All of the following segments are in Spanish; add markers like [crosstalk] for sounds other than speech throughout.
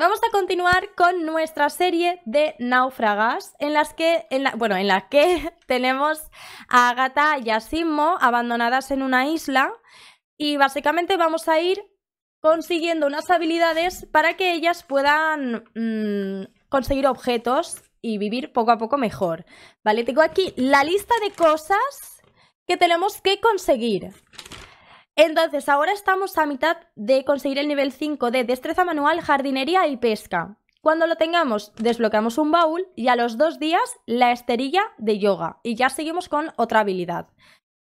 Vamos a continuar con nuestra serie de náufragas, en las que, bueno, en que [laughs] tenemos a Agatha y a abandonadas en una isla y básicamente vamos a ir consiguiendo unas habilidades para que ellas puedan mm, conseguir objetos y vivir poco a poco mejor. Vale, tengo aquí la lista de cosas que tenemos que conseguir. Entonces, ahora estamos a mitad de conseguir el nivel 5 de destreza manual, jardinería y pesca. Cuando lo tengamos, desbloqueamos un baúl y a los dos días la esterilla de yoga. Y ya seguimos con otra habilidad.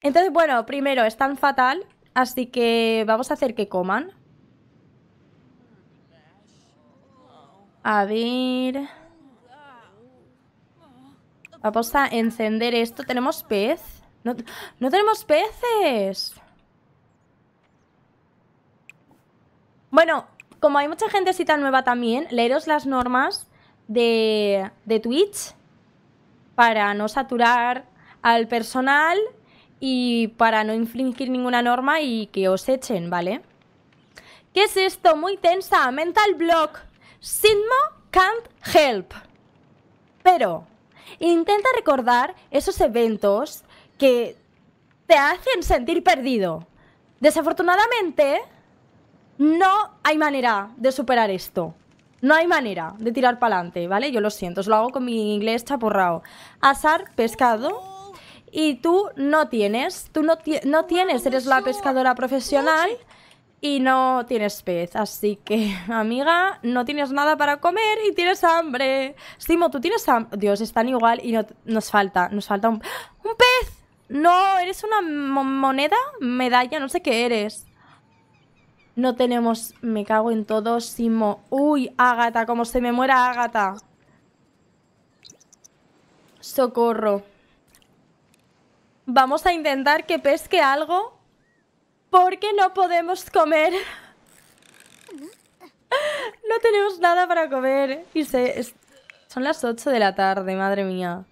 Entonces, bueno, primero están fatal, así que vamos a hacer que coman. A ver... Vamos a encender esto. ¿Tenemos pez? No, no tenemos peces. Bueno, como hay mucha gente tan nueva también, leeros las normas de, de Twitch para no saturar al personal y para no infringir ninguna norma y que os echen, ¿vale? ¿Qué es esto? Muy tensa. Mental block. Sidmo can't help. Pero intenta recordar esos eventos que te hacen sentir perdido. Desafortunadamente, no hay manera de superar esto. No hay manera de tirar para adelante, ¿vale? Yo lo siento, os lo hago con mi inglés chaporrao. Asar pescado y tú no tienes, tú no, tienes, eres la pescadora profesional y no tienes pez. Así que, [laughs] amiga, no tienes nada para comer y tienes hambre. Simo, tú tienes hambre. Dios, están igual y no, nos falta, nos falta un pez. No, eres una moneda, medalla, no sé qué eres. No tenemos... Me cago en todo, Simo. ¡Uy, Ágata! ¡Como se me muera Ágata! Socorro. Vamos a intentar que pesque algo. Porque no podemos comer. [laughs] no tenemos nada para comer. Y se... son las 8 de la tarde, madre mía.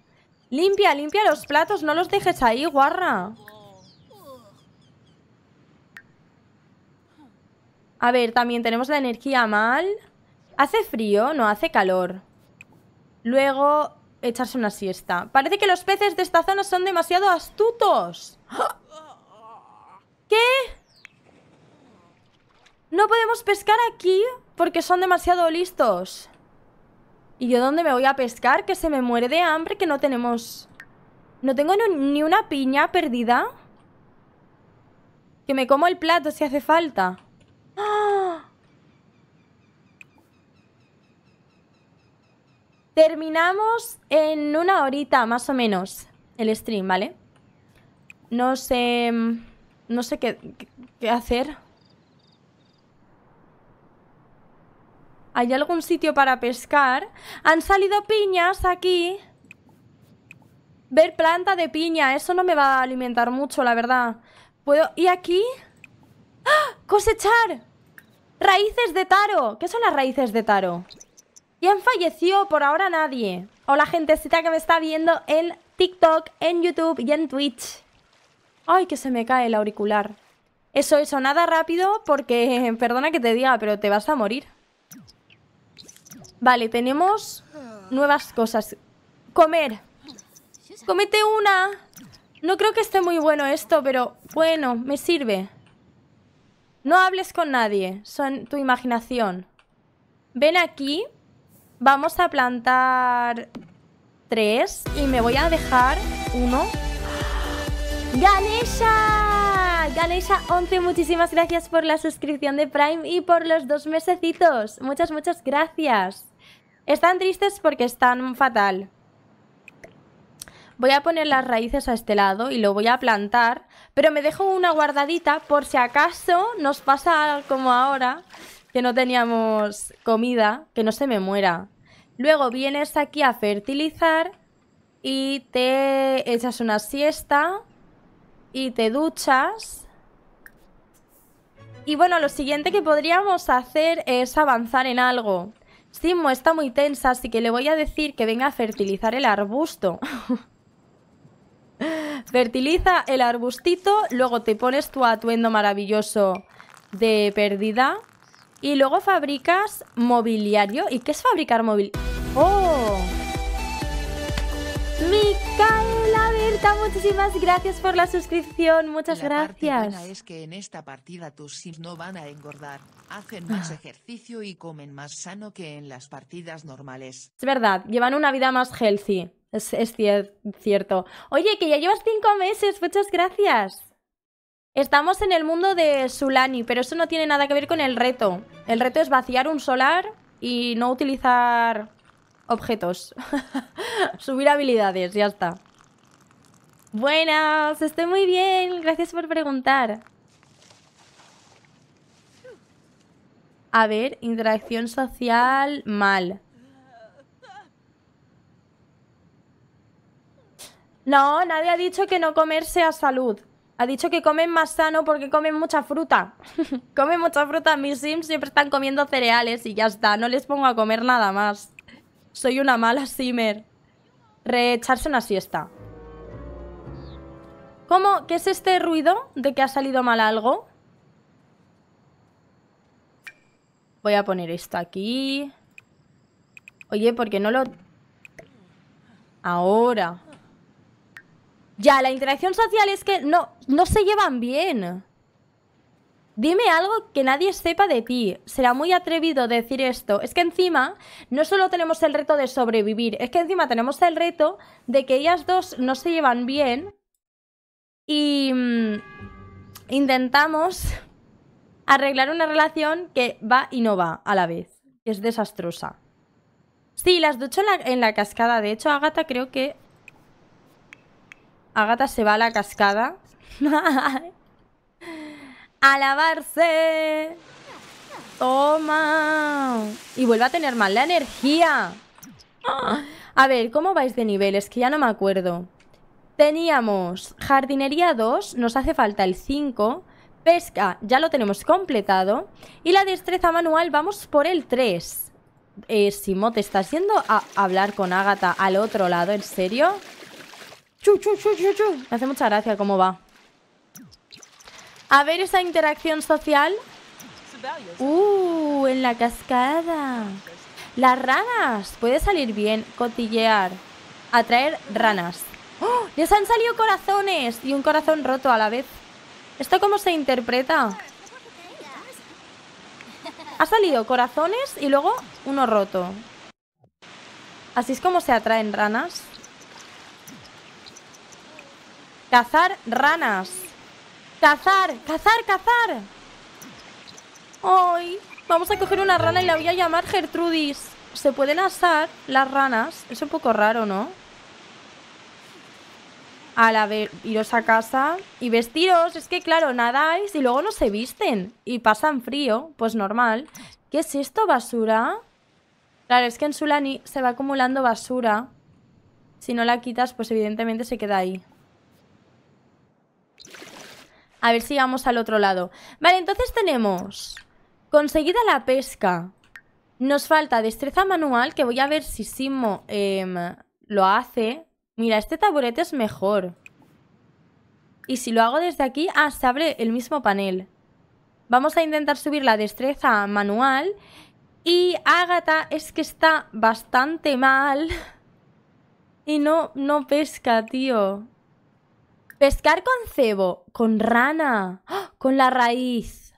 Limpia, limpia los platos. No los dejes ahí, guarra. A ver, también tenemos la energía mal. Hace frío, no hace calor. Luego, echarse una siesta. Parece que los peces de esta zona son demasiado astutos. ¿Qué? No podemos pescar aquí porque son demasiado listos. ¿Y yo dónde me voy a pescar? Que se me muere de hambre, que no tenemos... No tengo ni una piña perdida. Que me como el plato si hace falta. [gasps] Terminamos en una horita, más o menos, el stream, ¿vale? No sé... Mm, no sé qué, qué, hacer. ¿Hay algún sitio para pescar? Han salido piñas aquí. Ver planta de piña. Eso no me va a alimentar mucho, la verdad. ¿Puedo...? ¿Y aquí? ¡Cosechar! Raíces de taro. ¿Qué son las raíces de taro? han falleció? Por ahora nadie. o Hola, gentecita que me está viendo en TikTok, en YouTube y en Twitch. Ay, que se me cae el auricular. Eso, eso, nada rápido porque, [laughs] perdona que te diga, pero te vas a morir. Vale, tenemos nuevas cosas. Comer. Comete una. No creo que esté muy bueno esto, pero bueno, me sirve. No hables con nadie, son tu imaginación. Ven aquí, vamos a plantar tres y me voy a dejar uno. ¡Ganesha! Ganesha 11, muchísimas gracias por la suscripción de Prime y por los dos mesecitos. Muchas, muchas gracias. Están tristes porque están fatal. Voy a poner las raíces a este lado y lo voy a plantar pero me dejo una guardadita por si acaso nos pasa como ahora, que no teníamos comida, que no se me muera. Luego vienes aquí a fertilizar y te echas una siesta y te duchas. Y bueno, lo siguiente que podríamos hacer es avanzar en algo. Simo está muy tensa, así que le voy a decir que venga a fertilizar el arbusto. [laughs] Fertiliza el arbustito, luego te pones tu atuendo maravilloso de pérdida y luego fabricas mobiliario. ¿Y qué es fabricar mobiliario? ¡Oh! Micaela Berta, muchísimas gracias por la suscripción, muchas gracias. es que en esta partida tus sims no van a engordar, hacen más ah. ejercicio y comen más sano que en las partidas normales. Es verdad, llevan una vida más healthy, es, cierto. Oye, que ya llevas cinco meses, muchas gracias. Estamos en el mundo de Sulani, pero eso no tiene nada que ver con el reto. El reto es vaciar un solar y no utilizar objetos. [laughs] Subir habilidades, ya está. Buenas, estoy muy bien. Gracias por preguntar. A ver, interacción social mal. No, nadie ha dicho que no comer sea salud. Ha dicho que comen más sano porque comen mucha fruta. [laughs] comen mucha fruta. Mis sims siempre están comiendo cereales y ya está. No les pongo a comer nada más. Soy una mala Simmer. Reecharse una siesta. ¿Cómo? ¿Qué es este ruido de que ha salido mal algo? Voy a poner esto aquí. Oye, porque no lo...? Ahora. Ya, la interacción social es que no, no se llevan bien. Dime algo que nadie sepa de ti. Será muy atrevido decir esto. Es que encima no solo tenemos el reto de sobrevivir, es que encima tenemos el reto de que ellas dos no se llevan bien y mm, intentamos arreglar una relación que va y no va a la vez. Es desastrosa. Sí, las ducho en la, cascada. De hecho, Agata creo que... Agata se va a la cascada. [laughs] a lavarse. Toma. Y vuelve a tener mal la energía. A ver, ¿cómo vais de niveles? Que ya no me acuerdo. Teníamos jardinería 2, nos hace falta el 5. Pesca, ya lo tenemos completado. Y la destreza manual, vamos por el 3. Eh, Simo, ¿te estás yendo a hablar con Ágata al otro lado? ¿En serio? Me hace mucha gracia cómo va. A ver esa interacción social. Uh, en la cascada. Las ranas. Puede salir bien. Cotillear. Atraer ranas. ¡Oh! Les han salido corazones. Y un corazón roto a la vez. ¿Esto cómo se interpreta? Ha salido corazones y luego uno roto. Así es como se atraen ranas. Cazar ranas. ¡Cazar! ¡Cazar! ¡Cazar! ¡Ay! Vamos a coger una rana y la voy a llamar Gertrudis. ¿Se pueden asar las ranas? Es un poco raro, ¿no? A la ver, iros a casa y vestiros. Es que, claro, nadáis y luego no se visten. Y pasan frío, pues normal. ¿Qué es esto, basura? Claro, es que en Sulani se va acumulando basura. Si no la quitas, pues evidentemente se queda ahí. A ver si vamos al otro lado. Vale, entonces tenemos... Conseguida la pesca. Nos falta destreza manual, que voy a ver si Simo em, lo hace. Mira, este taburete es mejor. Y si lo hago desde aquí... Ah, se abre el mismo panel. Vamos a intentar subir la destreza manual. Y Ágata es que está bastante mal. [laughs] Y no, no pesca, tío. Pescar con cebo, con rana, ¡ah! con la raíz.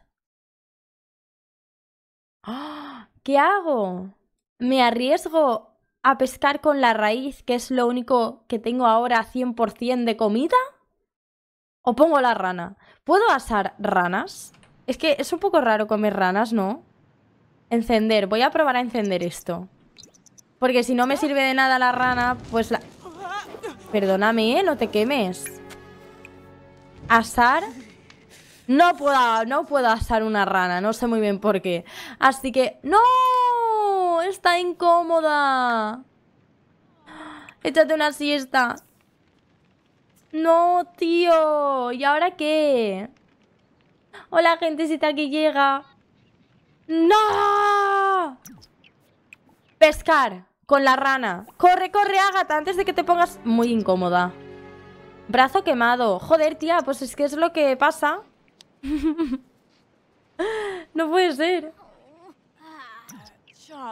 ¡Ah! ¿Qué hago? ¿Me arriesgo a pescar con la raíz, que es lo único que tengo ahora 100% de comida? ¿O pongo la rana? ¿Puedo asar ranas? Es que es un poco raro comer ranas, ¿no? Encender. Voy a probar a encender esto. Porque si no me sirve de nada la rana, pues la... Perdóname, ¿eh? No te quemes asar. No puedo, no asar una rana, no sé muy bien por qué. Así que... ¡No! Está incómoda. Échate una siesta. No, tío. ¿Y ahora qué? Hola, gentecita que llega. ¡No! Pescar con la rana. Corre, corre, Ágata, antes de que te pongas muy incómoda. Brazo quemado. Joder, tía, pues es que es lo que pasa. no puede ser.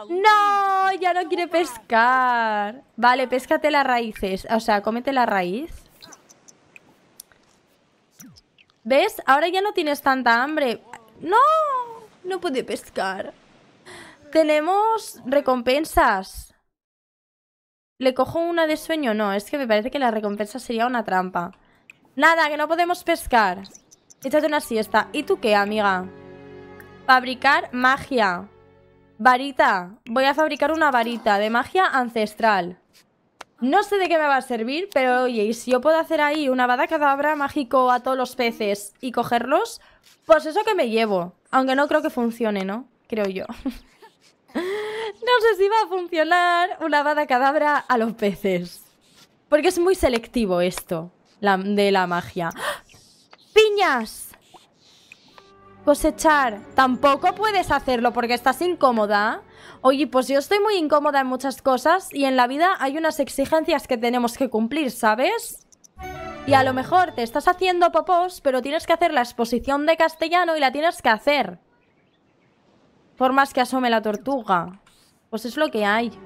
No, ya no quiere pescar. Vale, péscate las raíces. O sea, cómete la raíz. ¿Ves? Ahora ya no tienes tanta hambre. ¡No! No puede pescar. Tenemos recompensas. ¿Le cojo una de sueño? No, es que me parece que la recompensa sería una trampa. Nada, que no podemos pescar. Échate una siesta. ¿Y tú qué, amiga? Fabricar magia. Varita. Voy a fabricar una varita de magia ancestral. No sé de qué me va a servir, pero oye, y si yo puedo hacer ahí una bada cadabra mágico a todos los peces y cogerlos, pues eso que me llevo. Aunque no creo que funcione, ¿no? Creo yo. [laughs] No sé si va a funcionar una vada cadabra a los peces. Porque es muy selectivo esto de la magia. ¡Piñas! Cosechar. Tampoco puedes hacerlo porque estás incómoda. Oye, pues yo estoy muy incómoda en muchas cosas y en la vida hay unas exigencias que tenemos que cumplir, ¿sabes? Y a lo mejor te estás haciendo popós, pero tienes que hacer la exposición de castellano y la tienes que hacer. Formas que asome la tortuga. Pues es lo que hay. [gasps] ¡Que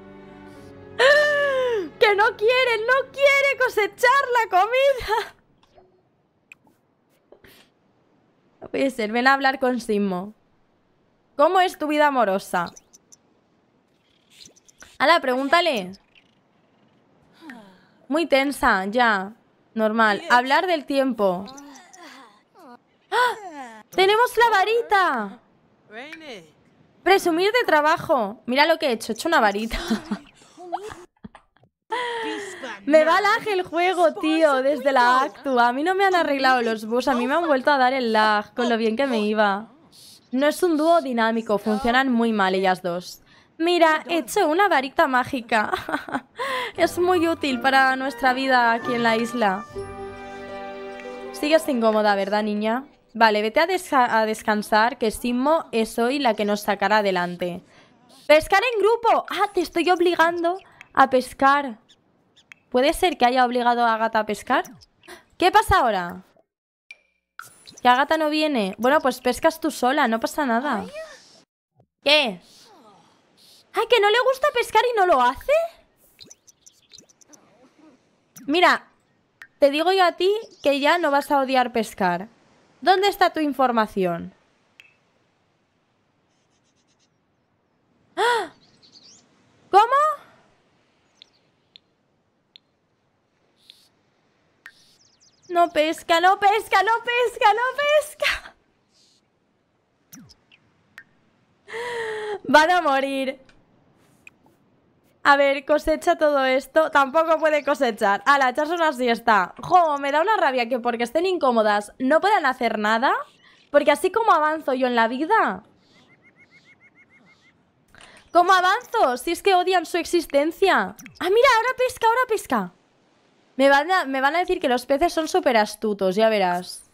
no quiere! ¡No quiere cosechar la comida! No puede ser. Ven a hablar con Simo. ¿Cómo es tu vida amorosa? ¡Hala, pregúntale. Muy tensa, ya. Normal. Hablar del tiempo. ¡Ah! ¡Tenemos la varita! Presumir de trabajo. Mira lo que he hecho, he hecho una varita. Me va lag el juego, tío, desde la actua. A mí no me han arreglado los bus. a mí me han vuelto a dar el lag, con lo bien que me iba. No es un dúo dinámico, funcionan muy mal ellas dos. Mira, he hecho una varita mágica. [laughs] es muy útil para nuestra vida aquí en la isla. Sigues incómoda, ¿verdad, niña? Vale, vete a, descansar, que simmo es hoy la que nos sacará adelante. ¡Pescar en grupo! ¡Ah, te estoy obligando a pescar! ¿Puede ser que haya obligado a Gata a pescar? ¿Qué pasa ahora? Que Agata no viene. Bueno, pues pescas tú sola, no pasa nada. ¿Qué? ¡Ay, que no le gusta pescar y no lo hace! Mira, te digo yo a ti que ya no vas a odiar pescar. ¿Dónde está tu información? ¡Ah! ¿Cómo? No pesca, no pesca, no pesca, no pesca. [laughs] Van a morir. A ver, cosecha todo esto. Tampoco puede cosechar. la echarse una siesta. Jo, me da una rabia que porque estén incómodas no puedan hacer nada. Porque así como avanzo yo en la vida... ¿Cómo avanzo? Si es que odian su existencia. Ah, mira, ahora pesca, ahora pesca. Me van a, me van a decir que los peces son súper astutos, ya verás.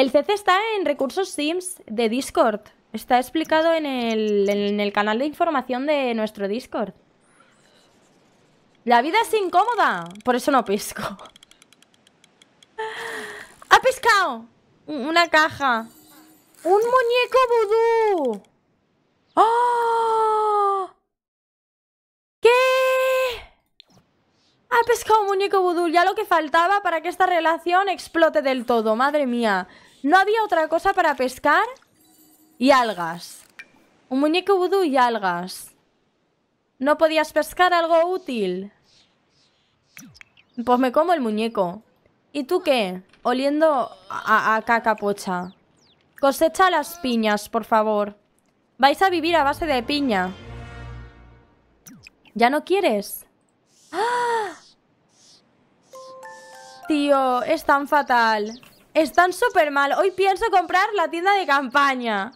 El CC está en recursos Sims de Discord. Está explicado en el, canal de información de nuestro Discord. La vida es incómoda. Por eso no pisco. ¡Ha pescado! Una caja. ¡Un muñeco vudú! ¡Oh! ¿Qué? Ha pescado un muñeco vudú. Ya lo que faltaba para que esta relación explote del todo. Madre mía. No había otra cosa para pescar y algas. Un muñeco vudú y algas. ¿No podías pescar algo útil? Pues me como el muñeco. ¿Y tú qué? Oliendo a, a, caca pocha. Cosecha las piñas, por favor. Vais a vivir a base de piña. ¿Ya no quieres? ¡Ah! Tío, es tan fatal. Están súper mal. Hoy pienso comprar la tienda de campaña.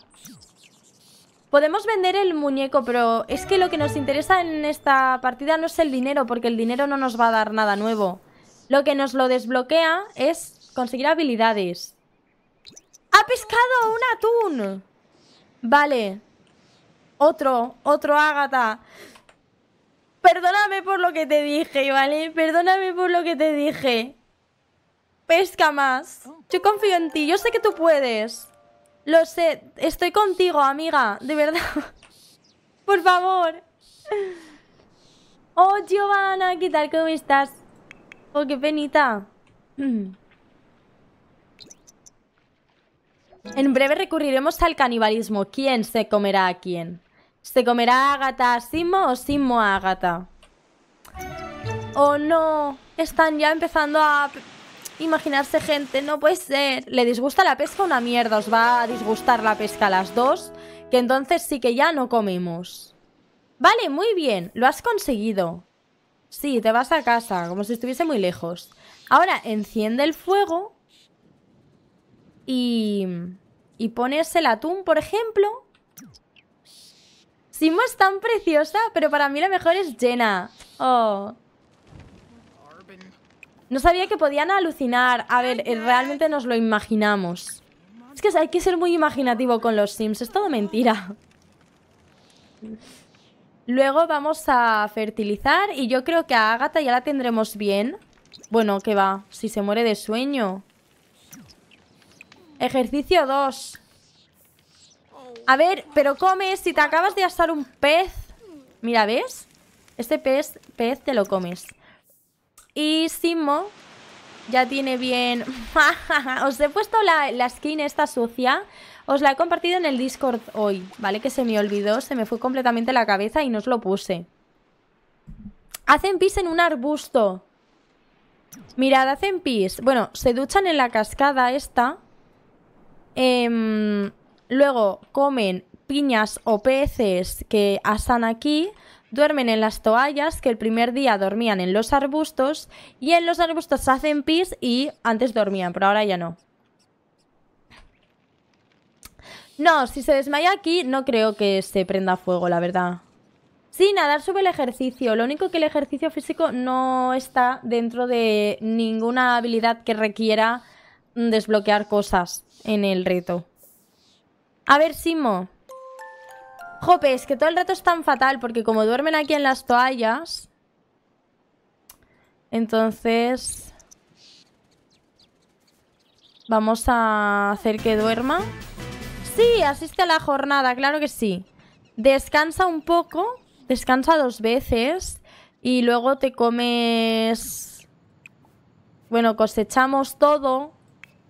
Podemos vender el muñeco, pero es que lo que nos interesa en esta partida no es el dinero, porque el dinero no nos va a dar nada nuevo. Lo que nos lo desbloquea es conseguir habilidades. ¡Ha pescado un atún! Vale. Otro, otro Ágata. Perdóname por lo que te dije, ¿vale? Perdóname por lo que te dije. Pesca más. Yo confío en ti, yo sé que tú puedes. Lo sé, estoy contigo, amiga, de verdad. [laughs] Por favor. [laughs] Oh, Giovanna, ¿qué tal? ¿Cómo estás? Oh, qué penita. [clears throat] En breve recurriremos al canibalismo. ¿Quién se comerá a quién? ¿Se comerá a Agatha a Simo o Simo a Agatha? Oh no, están ya empezando a Imaginarse gente, no puede ser. Le disgusta la pesca una mierda, os va a disgustar la pesca a las dos, que entonces sí que ya no comemos. Vale, muy bien, lo has conseguido. Sí, te vas a casa, como si estuviese muy lejos. Ahora enciende el fuego y, y pones el atún, por ejemplo. Simo es tan preciosa, pero para mí la mejor es Jenna. Oh. No sabía que podían alucinar. A ver, eh, realmente nos lo imaginamos. Es que hay que ser muy imaginativo con los Sims. Es todo mentira. Luego vamos a fertilizar y yo creo que a Agatha ya la tendremos bien. Bueno, que va, si se muere de sueño. Ejercicio 2. A ver, pero comes si te acabas de asar un pez... Mira, ¿ves? Este pez, pez te lo comes. Y Simo ya tiene bien... [laughs] Os he puesto la, la skin esta sucia. Os la he compartido en el Discord hoy, ¿vale? Que se me olvidó, se me fue completamente la cabeza y no os lo puse. Hacen pis en un arbusto. Mirad, hacen pis. Bueno, se duchan en la cascada esta. Em, luego comen piñas o peces que asan aquí duermen en las toallas que el primer día dormían en los arbustos y en los arbustos hacen pis y antes dormían, pero ahora ya no. No, si se desmaya aquí no creo que se prenda fuego, la verdad. Sí, nadar sube el ejercicio. Lo único que el ejercicio físico no está dentro de ninguna habilidad que requiera desbloquear cosas en el reto. A ver, Simo. Jope, es que todo el rato es tan fatal porque como duermen aquí en las toallas... Entonces... Vamos a hacer que duerma. Sí, asiste a la jornada, claro que sí. Descansa un poco, descansa dos veces y luego te comes... Bueno, cosechamos todo.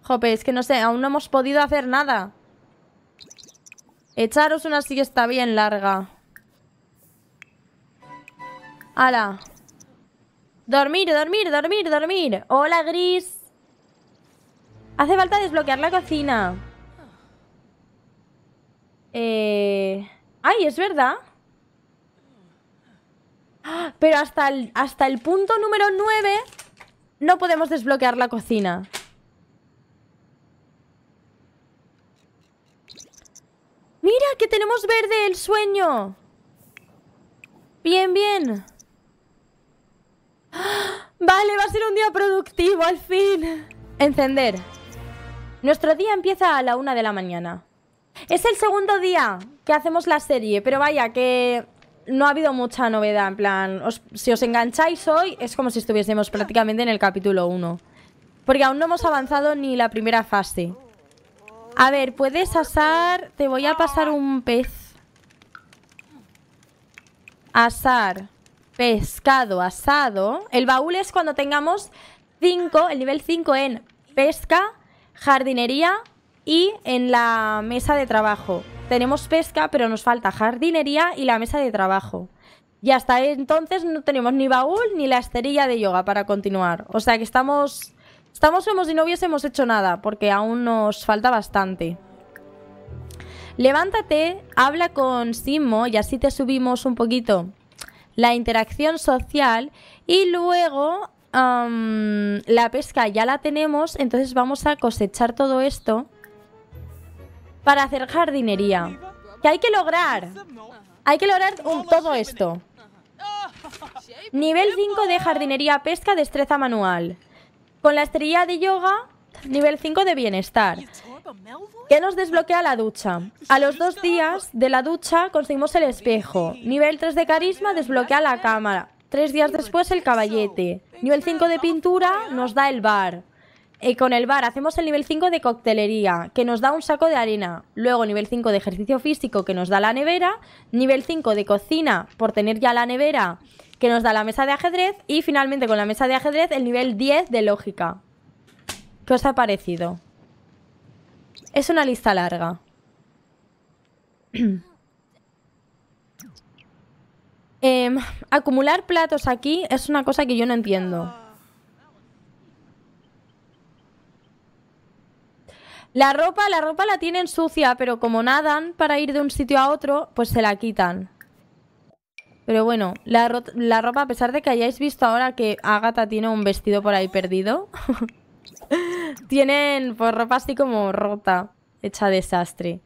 Jope, es que no sé, aún no hemos podido hacer nada. Echaros una siesta bien larga. ¡Hala! ¡Dormir, dormir, dormir, dormir! ¡Hola, Gris! Hace falta desbloquear la cocina. Eh... ¡Ay, es verdad! Ah, pero hasta el, hasta el punto número 9 no podemos desbloquear la cocina. ¡Mira, que tenemos verde el sueño! Bien, bien. [gasps] Vale, va a ser un día productivo, al fin. Encender. Nuestro día empieza a la una de la mañana. Es el segundo día que hacemos la serie, pero vaya que no ha habido mucha novedad. En plan, si os engancháis hoy, es como si estuviésemos prácticamente en el capítulo uno. Porque aún no hemos avanzado ni la primera fase. A ver, puedes asar... Te voy a pasar un pez. Asar. Pescado asado. El baúl es cuando tengamos 5, el nivel 5 en pesca, jardinería y en la mesa de trabajo. Tenemos pesca, pero nos falta jardinería y la mesa de trabajo. Y hasta entonces no tenemos ni baúl ni la esterilla de yoga para continuar. O sea que estamos Estamos como y no hemos hecho nada, porque aún nos falta bastante. Levántate, habla con Simo y así te subimos un poquito la interacción social y luego la pesca ya la tenemos, entonces vamos a cosechar todo esto para hacer jardinería. Que hay que lograr, hay que lograr todo esto. Nivel 5 de jardinería, pesca, destreza manual con la estrella de yoga nivel 5 de bienestar, que nos desbloquea la ducha. A los dos días de la ducha conseguimos el espejo. Nivel 3 de carisma desbloquea la cámara. Tres días después el caballete. Nivel 5 de pintura nos da el bar. Y con el bar hacemos el nivel 5 de coctelería, que nos da un saco de arena. Luego nivel 5 de ejercicio físico, que nos da la nevera. Nivel 5 de cocina, por tener ya la nevera, que nos da la mesa de ajedrez y finalmente con la mesa de ajedrez el nivel 10 de lógica. ¿Qué os ha parecido? Es una lista larga. [clears throat] Em, acumular platos aquí es una cosa que yo no entiendo. La ropa, la ropa la tienen sucia, pero como nadan para ir de un sitio a otro, pues se la quitan. Pero bueno, la, ropa, a pesar de que hayáis visto ahora que Agatha tiene un vestido por ahí perdido, [laughs] tienen pues, ropa así como rota, hecha desastre.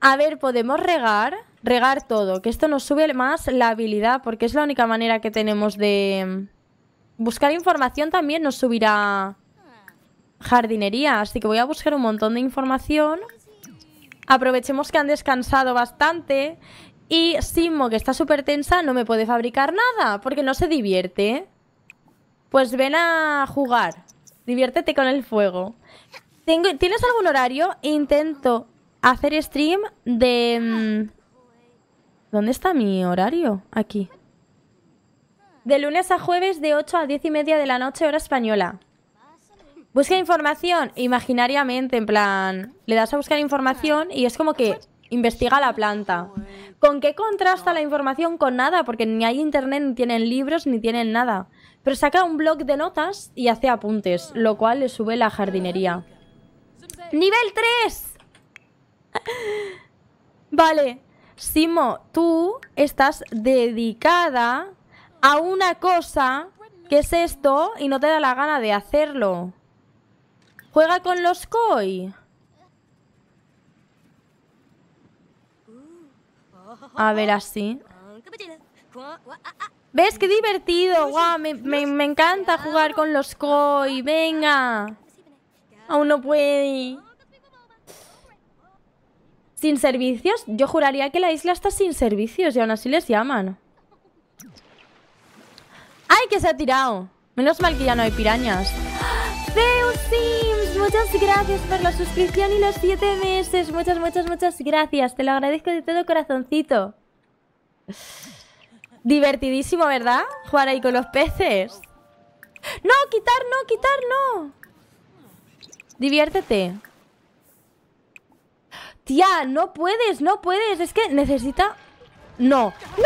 A ver, podemos regar, regar todo, que esto nos sube más la habilidad, porque es la única manera que tenemos de... Mm, buscar información también nos subirá jardinería, así que voy a buscar un montón de información. Aprovechemos que han descansado bastante y Simo, que está súper tensa, no me puede fabricar nada porque no se divierte. Pues ven a jugar. Diviértete con el fuego. Tengo, ¿Tienes algún horario? Intento hacer stream de... Mm, ¿Dónde está mi horario? Aquí. De lunes a jueves de 8 a 10 y media de la noche hora española. Busca información imaginariamente, en plan... Le das a buscar información y es como que investiga la planta. ¿Con qué contrasta la información? Con nada, porque ni hay internet, ni tienen libros, ni tienen nada. Pero saca un blog de notas y hace apuntes, lo cual le sube la jardinería. ¡Nivel 3! [laughs] vale. Simo, tú estás dedicada a una cosa que es esto y no te da la gana de hacerlo. Juega con los koi. A ver, así. ¿Ves? ¡Qué divertido! ¡Guau! me, me, encanta jugar con los koi. ¡Venga! Aún no puede. ¿Sin servicios? Yo juraría que la isla está sin servicios y aún así les llaman. ¡Ay, que se ha tirado! Menos mal que ya no hay pirañas muchas gracias por la suscripción y los 7 meses. Muchas, muchas, muchas gracias. Te lo agradezco de todo corazoncito. Divertidísimo, ¿verdad? Jugar ahí con los peces. No, quitar, no, quitar, no. Diviértete. Tía, no puedes, no puedes. Es que necesita... No. ¡No!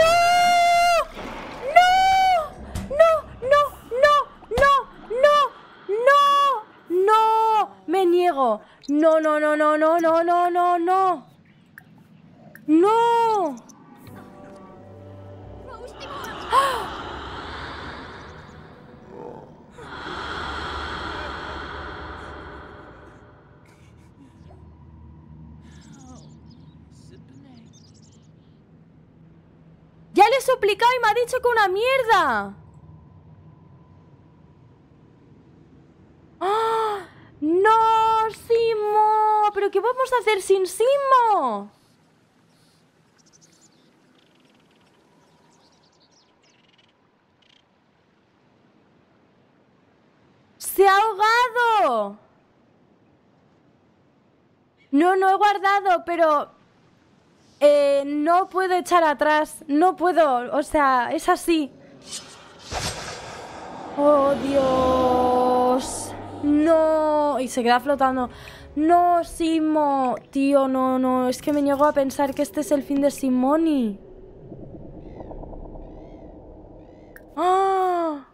me niego. No, no, no, no, no, no, no, no, no. ¡No! Ya le he suplicado y me ha dicho que una mierda. ¡Ah! ¡No, Simo! ¿Pero qué vamos a hacer sin Simo? ¡Se ha ahogado! No, no he guardado, pero... Eh, no puedo echar atrás. No puedo. O sea, es así. ¡Oh, Dios! No, y se queda flotando. No, Simo, tío, no, no, es que me niego a pensar que este es el fin de Simoni. ¡Ah!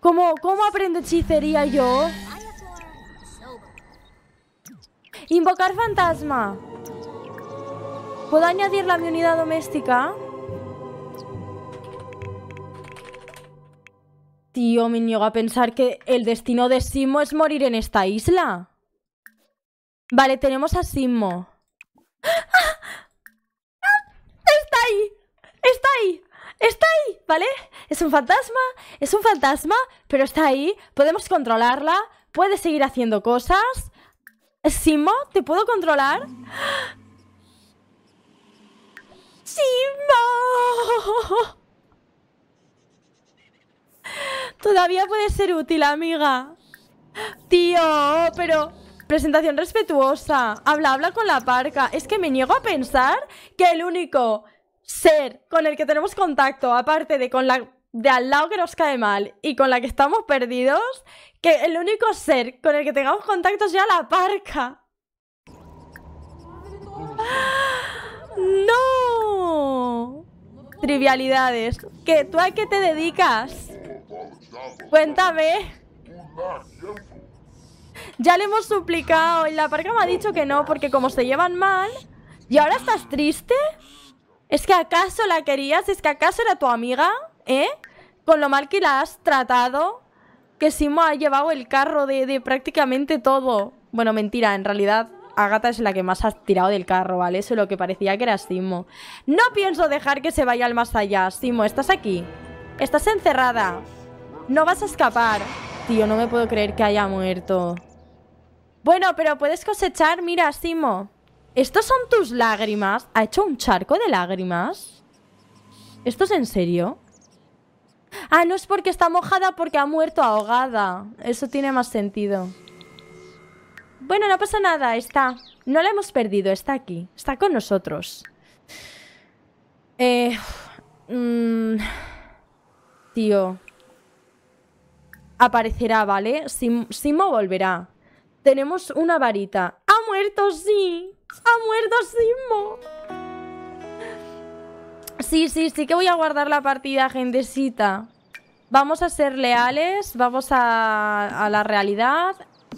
¿Cómo, ¿Cómo aprendo hechicería yo? Invocar fantasma. ¿Puedo añadir la mi unidad doméstica? Tío, me niego a pensar que el destino de Simo es morir en esta isla. Vale, tenemos a Simo. ¡Ah! ¡Está ahí! ¡Está ahí! ¡Está ahí! ¿Vale? Es un fantasma, es un fantasma, pero está ahí. Podemos controlarla, puede seguir haciendo cosas. Simo, ¿te puedo controlar? ¡Ah! ¡Simo! Todavía puede ser útil, amiga. Tío, pero... Presentación respetuosa. Habla, habla con la parca. Es que me niego a pensar que el único ser con el que tenemos contacto, aparte de con la de al lado que nos cae mal y con la que estamos perdidos, que el único ser con el que tengamos contacto sea la parca. ¡No! Trivialidades. Que ¿Tú a qué te dedicas? Cuéntame. Ya le hemos suplicado y la parca me ha dicho que no porque como se llevan mal... ¿Y ahora estás triste? ¿Es que acaso la querías? ¿Es que acaso era tu amiga? ¿Eh? Con lo mal que la has tratado. Que Simo ha llevado el carro de, de prácticamente todo. Bueno, mentira, en realidad Agatha es la que más has tirado del carro, ¿vale? Eso es lo que parecía que era Simo. No pienso dejar que se vaya al más allá. Simo, estás aquí. Estás encerrada. No vas a escapar. Tío, no me puedo creer que haya muerto. Bueno, pero puedes cosechar, mira, Simo. ¿Estos son tus lágrimas? ¿Ha hecho un charco de lágrimas? ¿Esto es en serio? Ah, no es porque está mojada, porque ha muerto ahogada. Eso tiene más sentido. Bueno, no pasa nada, está. No la hemos perdido, está aquí. Está con nosotros. Eh... Mmm, tío aparecerá, ¿vale? Simo volverá. Tenemos una varita. ¡Ha muerto, sí! ¡Ha muerto Simo! Sí, sí, sí que voy a guardar la partida, gentecita. Vamos a ser leales, vamos a, a la realidad.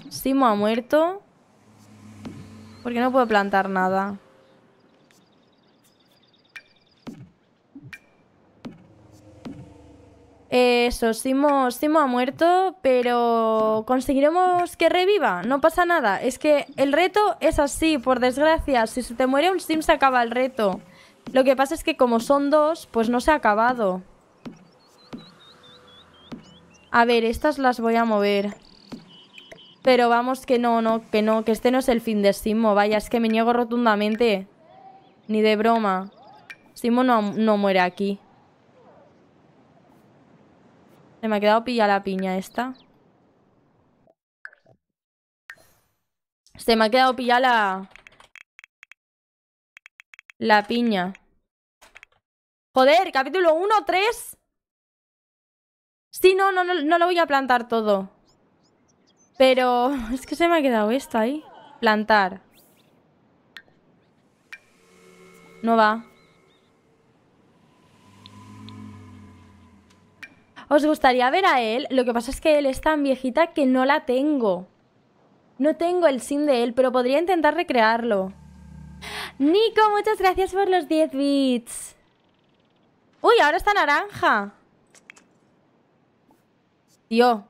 Simo ha muerto. Porque no puedo plantar nada. Eso, Simo, Simo ha muerto, pero conseguiremos que reviva, no pasa nada. Es que el reto es así, por desgracia. Si se te muere un Sim se acaba el reto. Lo que pasa es que como son dos, pues no se ha acabado. A ver, estas las voy a mover. Pero vamos, que no, no, que no, que este no es el fin de Simo. Vaya, es que me niego rotundamente. Ni de broma. Simo no, no muere aquí. Se me ha quedado pilla la piña esta. Se me ha quedado pilla la... La piña. Joder, capítulo 1, 3. Sí, no, no, no, no lo voy a plantar todo. Pero [laughs] es que se me ha quedado esta ahí. Plantar. No va. Os gustaría ver a él, lo que pasa es que él es tan viejita que no la tengo. No tengo el sim de él, pero podría intentar recrearlo. Nico, muchas gracias por los 10 bits. Uy, ahora está naranja. Tío,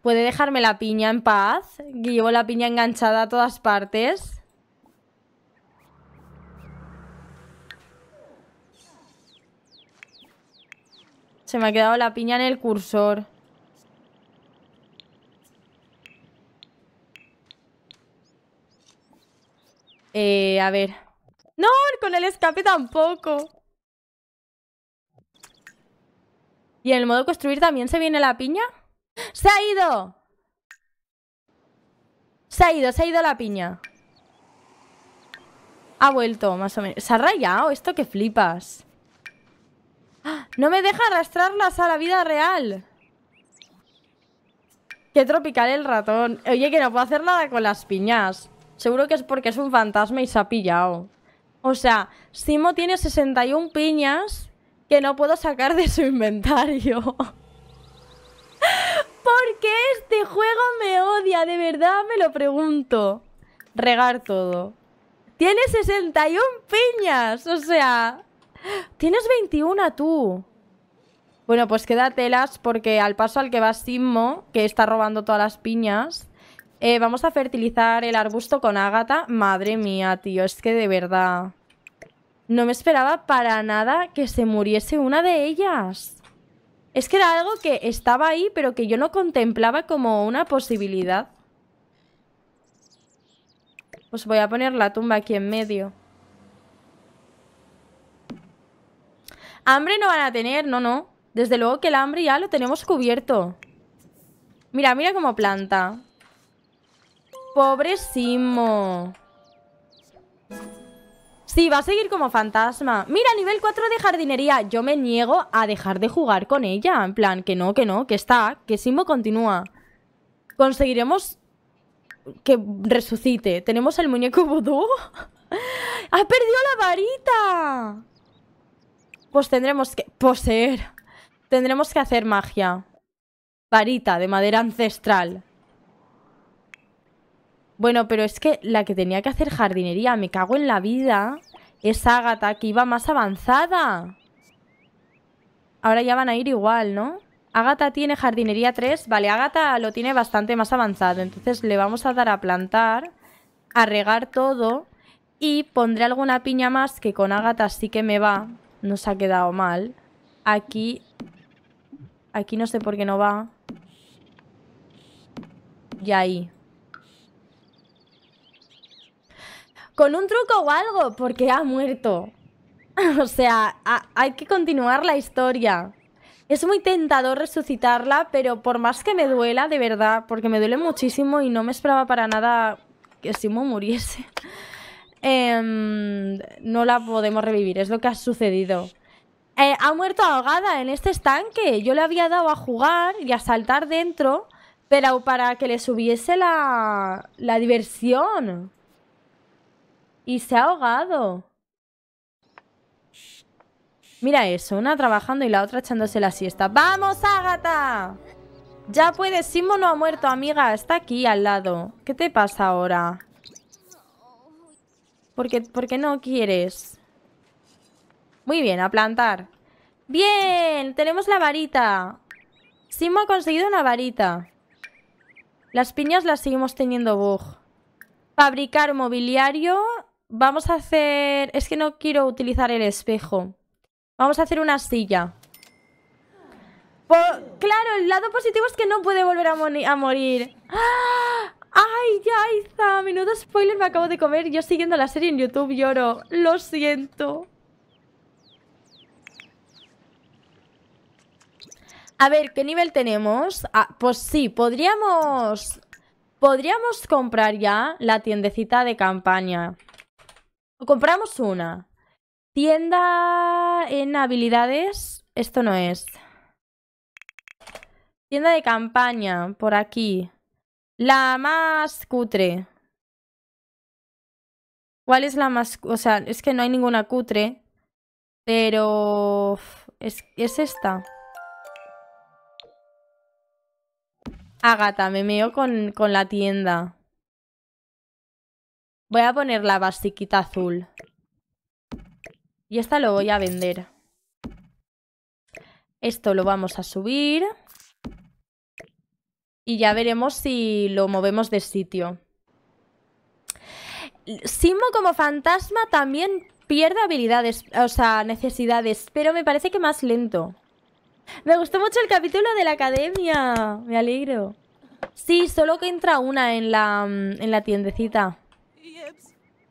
¿puede dejarme la piña en paz? llevo la piña enganchada a todas partes. Se me ha quedado la piña en el cursor. Eh, a ver. ¡No! Con el escape tampoco. ¿Y en el modo construir también se viene la piña? ¡Se ha ido! Se ha ido, se ha ido la piña. Ha vuelto, más o menos. ¿Se ha rayado esto? que flipas! No me deja arrastrarlas a la vida real. Qué tropical el ratón. Oye, que no puedo hacer nada con las piñas. Seguro que es porque es un fantasma y se ha pillado. O sea, Simo tiene 61 piñas que no puedo sacar de su inventario. [laughs] ¿Por qué este juego me odia? De verdad me lo pregunto. Regar todo. Tiene 61 piñas, o sea... Tienes 21 tú. Bueno, pues quédatelas porque al paso al que va Simmo, que está robando todas las piñas, eh, vamos a fertilizar el arbusto con ágata. Madre mía, tío, es que de verdad... No me esperaba para nada que se muriese una de ellas. Es que era algo que estaba ahí, pero que yo no contemplaba como una posibilidad. Pues voy a poner la tumba aquí en medio. Hambre no van a tener, no, no. Desde luego que el hambre ya lo tenemos cubierto. Mira, mira cómo planta. Pobre Simo. Sí, va a seguir como fantasma. Mira, nivel 4 de jardinería. Yo me niego a dejar de jugar con ella. En plan, que no, que no, que está, que Simo continúa. Conseguiremos que resucite. Tenemos el muñeco vudú. [laughs] ¡Ha perdido la varita! pues tendremos que poseer. Tendremos que hacer magia. Varita de madera ancestral. Bueno, pero es que la que tenía que hacer jardinería, me cago en la vida, es Ágata, que iba más avanzada. Ahora ya van a ir igual, ¿no? Ágata tiene jardinería 3. Vale, Ágata lo tiene bastante más avanzado. Entonces le vamos a dar a plantar, a regar todo. Y pondré alguna piña más que con Ágata sí que me va. Nos ha quedado mal. Aquí... Aquí no sé por qué no va. Y ahí. Con un truco o algo, porque ha muerto. [laughs] o sea, hay que continuar la historia. Es muy tentador resucitarla, pero por más que me duela, de verdad, porque me duele muchísimo y no me esperaba para nada que Simo muriese. [laughs] Em, no la podemos revivir, es lo que ha sucedido. Eh, ha muerto ahogada en este estanque. Yo le había dado a jugar y a saltar dentro, pero para que le subiese la, la diversión. Y se ha ahogado. Mira eso, una trabajando y la otra echándose la siesta. ¡Vamos, Ágata! Ya puedes, Simo no ha muerto, amiga. Está aquí al lado. ¿Qué te pasa ahora? Porque, qué no quieres. Muy bien, a plantar. ¡Bien! Tenemos la varita. Simo ha conseguido una varita. Las piñas las seguimos teniendo bug. Fabricar mobiliario. Vamos a hacer... Es que no quiero utilizar el espejo. Vamos a hacer una silla. Claro, el lado positivo es que no puede volver a, a morir. ¡Ah! ¡Ay, Yaiza! Menudo spoiler me acabo de comer. Yo siguiendo la serie en YouTube lloro. Lo siento. A ver, ¿qué nivel tenemos? Ah, pues sí, podríamos... Podríamos comprar ya la tiendecita de campaña. Compramos una. Tienda en habilidades. Esto no es. Tienda de campaña, por aquí. La más cutre. ¿Cuál es la más...? O sea, es que no hay ninguna cutre. Pero... Es, es esta. Agata, me meo con, con la tienda. Voy a poner la basiquita azul. Y esta lo voy a vender. Esto lo vamos a subir. Y ya veremos si lo movemos de sitio. Simo como fantasma también pierde habilidades, o sea, necesidades, pero me parece que más lento. Me gustó mucho el capítulo de la academia, me alegro. Sí, solo que entra una en la, mm, tiendecita.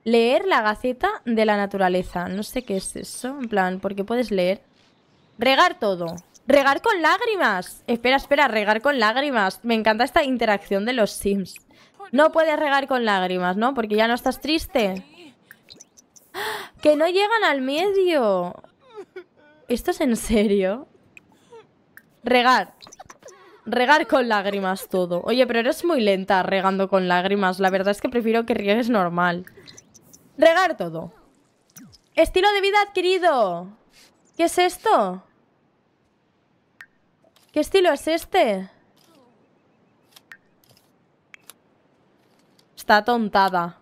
Leer la gaceta de la naturaleza. No sé qué es eso, en plan, porque puedes leer. Regar todo. Regar con lágrimas. Espera, espera, regar con lágrimas. Me encanta esta interacción de los Sims. No puedes regar con lágrimas, ¿no? Porque ya no estás triste. ¡Que no llegan al medio! ¿Esto es en serio? Regar. Regar con lágrimas todo. Oye, pero eres muy lenta regando con lágrimas. La verdad es que prefiero que riegues normal. Regar todo. Estilo de vida adquirido. ¿Qué es esto? ¿Qué estilo es este? Está tontada.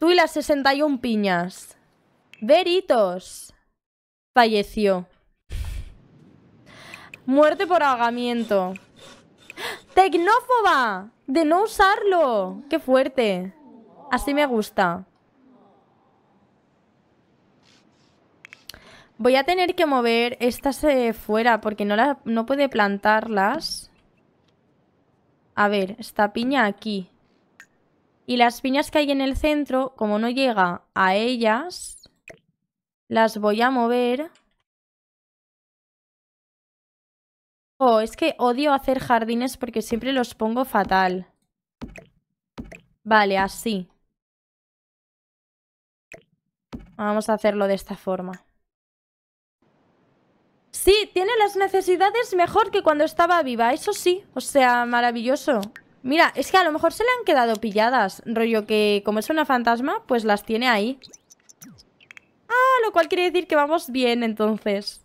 Tú y las 61 piñas. Veritos. Falleció. Muerte por ahogamiento. ¡Tecnófoba! De no usarlo. ¡Qué fuerte! Así me gusta. Voy a tener que mover estas eh, fuera porque no, la, no puede plantarlas. A ver, esta piña aquí. Y las piñas que hay en el centro, como no llega a ellas, las voy a mover. Oh, es que odio hacer jardines porque siempre los pongo fatal. Vale, así. Vamos a hacerlo de esta forma. Sí, tiene las necesidades mejor que cuando estaba viva, eso sí. O sea, maravilloso. Mira, es que a lo mejor se le han quedado pilladas. Rollo que como es una fantasma, pues las tiene ahí. Ah, lo cual quiere decir que vamos bien entonces.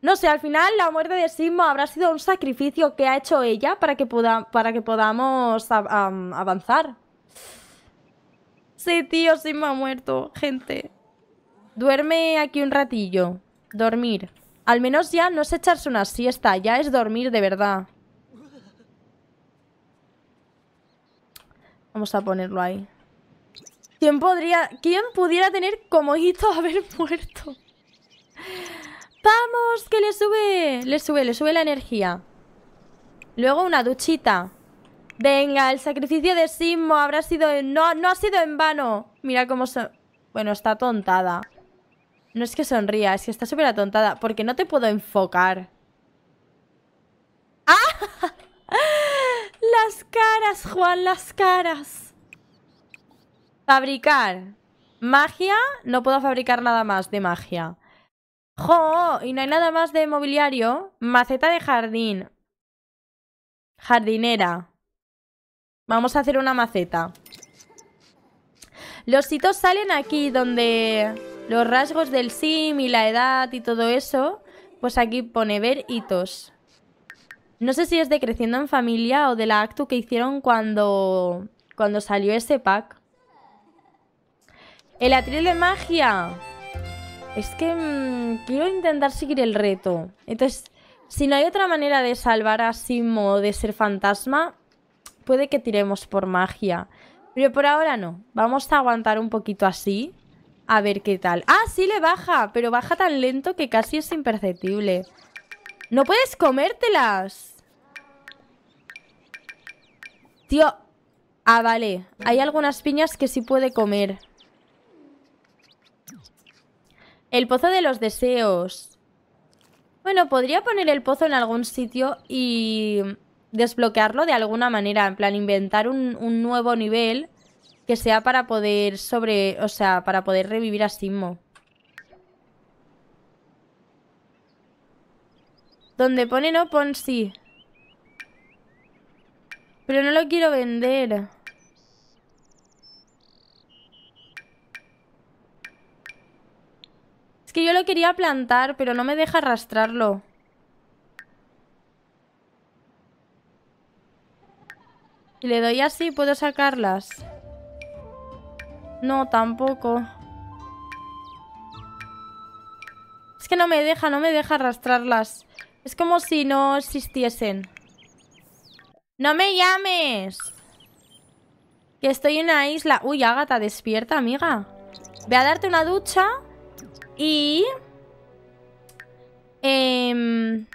No sé, al final la muerte de Simo habrá sido un sacrificio que ha hecho ella para que, para que podamos avanzar. Sí, tío, Simba ha muerto, gente. Duerme aquí un ratillo. Dormir. Al menos ya no es echarse una siesta, ya es dormir de verdad. Vamos a ponerlo ahí. ¿Quién podría... ¿Quién pudiera tener como hito [laughs] haber muerto? ¡Vamos! ¡Que le sube! Le sube, le sube la energía. Luego una duchita. Venga, el sacrificio de Sismo habrá sido... No, no ha sido en vano. Mira cómo se... Bueno, está tontada. No es que sonría, es que está súper atontada. Porque no te puedo enfocar. ¡Ah! [laughs] Las caras, Juan, las caras. Fabricar. Magia. No puedo fabricar nada más de magia. ¡Jo! Y no hay nada más de mobiliario. Maceta de jardín. Jardinera. Vamos a hacer una maceta. Los hitos salen aquí donde... Los rasgos del sim y la edad y todo eso, pues aquí pone ver hitos. No sé si es de Creciendo en Familia o de la acto que hicieron cuando, cuando salió ese pack. El atril de magia. Es que mm, quiero intentar seguir el reto. Entonces, si no hay otra manera de salvar a Sim o de ser fantasma, puede que tiremos por magia. Pero por ahora no. Vamos a aguantar un poquito así. A ver qué tal. Ah, sí le baja, pero baja tan lento que casi es imperceptible. No puedes comértelas. Tío. Ah, vale. Hay algunas piñas que sí puede comer. El pozo de los deseos. Bueno, podría poner el pozo en algún sitio y desbloquearlo de alguna manera. En plan, inventar un, un nuevo nivel que sea para poder sobre, o sea, para poder revivir a Simo. Donde pone no, pon sí. Pero no lo quiero vender. Es que yo lo quería plantar, pero no me deja arrastrarlo. Si le doy así, puedo sacarlas. No, tampoco. Es que no me deja, no me deja arrastrarlas. Es como si no existiesen. ¡No me llames! Que estoy en una isla. Uy, Ágata, despierta, amiga. Ve a darte una ducha y... Em,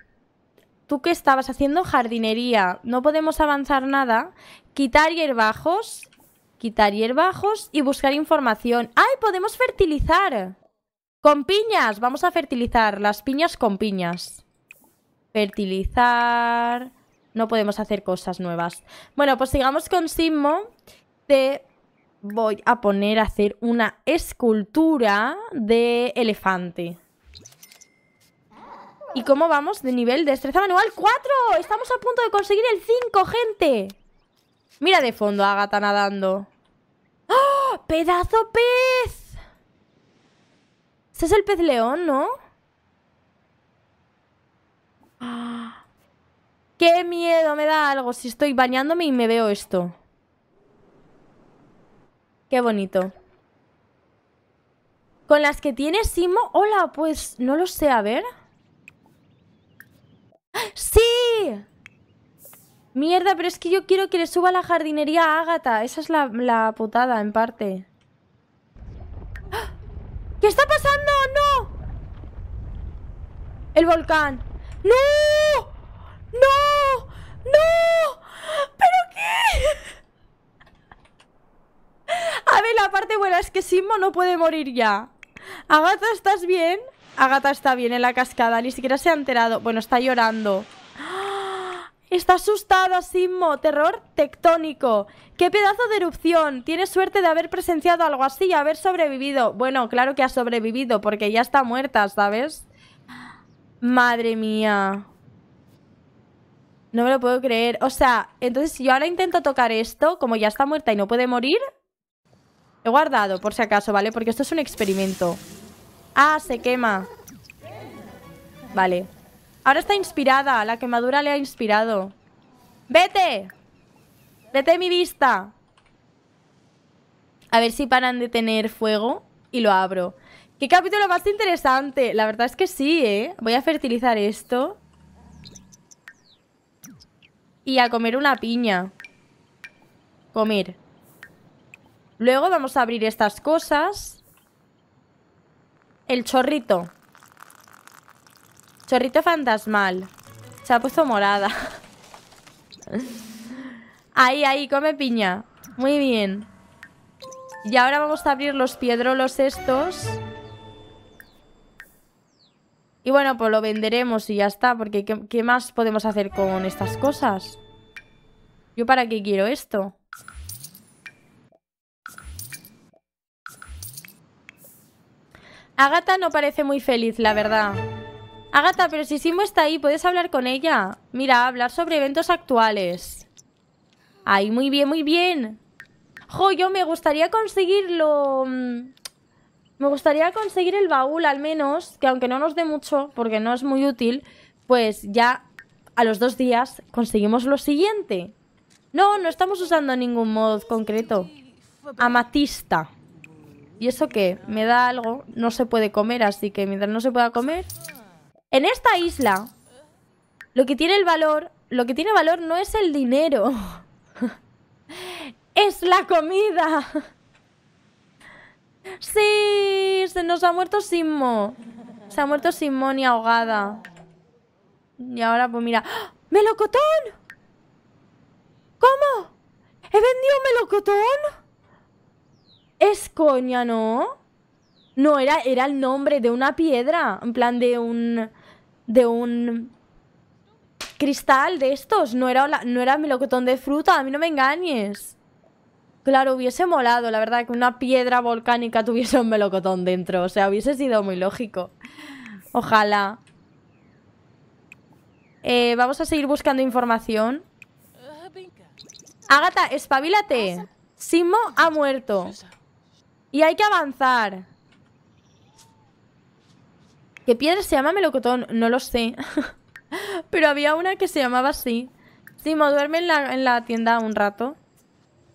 ¿Tú que estabas haciendo? Jardinería. No podemos avanzar nada. Quitar hierbajos quitar hierbajos y buscar información. ¡Ay, podemos fertilizar! Con piñas, vamos a fertilizar las piñas con piñas. Fertilizar... No podemos hacer cosas nuevas. Bueno, pues sigamos con simmo Te voy a poner a hacer una escultura de elefante. ¿Y cómo vamos de nivel? de Destreza manual 4. Estamos a punto de conseguir el 5, gente. Mira de fondo a Agatha nadando. ¡Oh! ¡Pedazo pez! Ese es el pez león, ¿no? ¡Qué miedo! Me da algo si estoy bañándome y me veo esto. Qué bonito. ¿Con las que tiene Simo? Hola, pues no lo sé, a ver. ¡Sí! Mierda, pero es que yo quiero que le suba la jardinería a Ágata. Esa es la, putada, en parte. [gasps] ¿Qué está pasando? ¡No! El volcán. ¡No! ¡No! ¡No! ¿Pero qué? [laughs] A ver, la parte buena es que Simo no puede morir ya. Agata, ¿estás bien? Agata está bien en la cascada, ni siquiera se ha enterado. Bueno, está llorando. Está asustado, Simmo. Terror tectónico. ¡Qué pedazo de erupción! Tienes suerte de haber presenciado algo así y haber sobrevivido. Bueno, claro que ha sobrevivido porque ya está muerta, ¿sabes? Madre mía. No me lo puedo creer. O sea, entonces si yo ahora intento tocar esto, como ya está muerta y no puede morir... He guardado, por si acaso, ¿vale? Porque esto es un experimento. Ah, se quema. Vale. Ahora está inspirada. La quemadura le ha inspirado. ¡Vete! ¡Vete mi vista! A ver si paran de tener fuego y lo abro. ¡Qué capítulo más interesante! La verdad es que sí, ¿eh? Voy a fertilizar esto. Y a comer una piña. Comer. Luego vamos a abrir estas cosas. El chorrito. Chorrito fantasmal. Se ha puesto morada. ahí, ahí, come piña. Muy bien. Y ahora vamos a abrir los piedrolos estos. Y bueno, pues lo venderemos y ya está. Porque ¿qué, qué más podemos hacer con estas cosas? ¿Yo para qué quiero esto? Agata no parece muy feliz, la verdad. Agata, pero si Simo está ahí, puedes hablar con ella. Mira, hablar sobre eventos actuales. ¡Ay, muy bien, muy bien. Jo, yo me gustaría conseguirlo. Mm, me gustaría conseguir el baúl al menos, que aunque no nos dé mucho, porque no es muy útil, pues ya a los dos días conseguimos lo siguiente. No, no estamos usando ningún mod concreto. Amatista. ¿Y eso qué? Me da algo, no se puede comer, así que mientras no se pueda comer, en esta isla, lo que tiene el valor, lo que tiene valor no es el dinero. [laughs] es la comida. [laughs] sí, se nos ha muerto Simmo Se ha muerto Simón y ahogada. Y ahora, pues mira. ¡Ah! ¡Melocotón! ¿Cómo? ¿He vendido melocotón? Es coña, ¿no? No, era, era el nombre de una piedra, en plan de un... de un... cristal de estos, no era, no era melocotón de fruta, a mí no me engañes. Claro, hubiese molado, la verdad, que una piedra volcánica tuviese un melocotón dentro, o sea, hubiese sido muy lógico. Ojalá. Eh, vamos a seguir buscando información. Ágata, espabilate. Simo ha muerto. Y hay que avanzar. ¿Qué piedra se llama melocotón? No lo sé. [laughs] Pero había una que se llamaba así. Simo, duerme en la, tienda un rato.